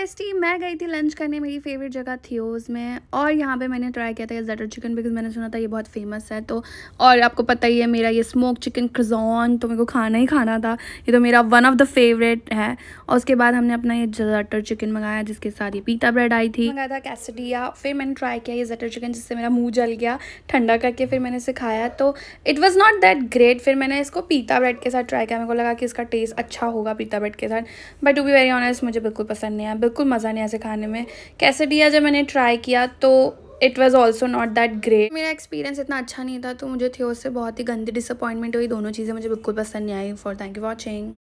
tasty मैं गई थी लंच करने मेरी फेवरेट जगह थियोज में और यहाँ पे मैंने ट्राई किया था जटर चिकन बिकॉज मैंने सुना था ये बहुत फेमस है तो और आपको पता ही है मेरा ये स्मोक चिकन क्रजॉन तो मेरे को खाना ही खाना था ये तो मेरा वन ऑफ द फेवरेट है और उसके बाद हमने अपना ये जटर चिकन मंगाया जिसके साथ ये पीता ब्रेड आई थी मंगाया था कैसडिया फिर मैंने ट्राई किया ये जटर चिकन जिससे मेरा मुँह जल गया ठंडा करके फिर मैंने इसे खाया तो it was not that great फिर मैंने इसको पीता ब्रेड के साथ ट्राई किया मेरे को लगा कि इसका टेस्ट अच्छा होगा पीता ब्रेड के साथ but to be very honest मुझे बिल्कुल पसंद नहीं आया बिल्कुल मज़ा नहीं ऐसे खाने में कैसे दिया जब मैंने ट्राई किया तो it was also not that great मेरा एक्सपीरियंस इतना अच्छा नहीं था तो मुझे थे उससे बहुत ही गंदी डिसअपॉइंटमेंट हुई दोनों चीज़ें मुझे बिल्कुल पसंद नहीं आई फॉर थैंक यू वॉचिंग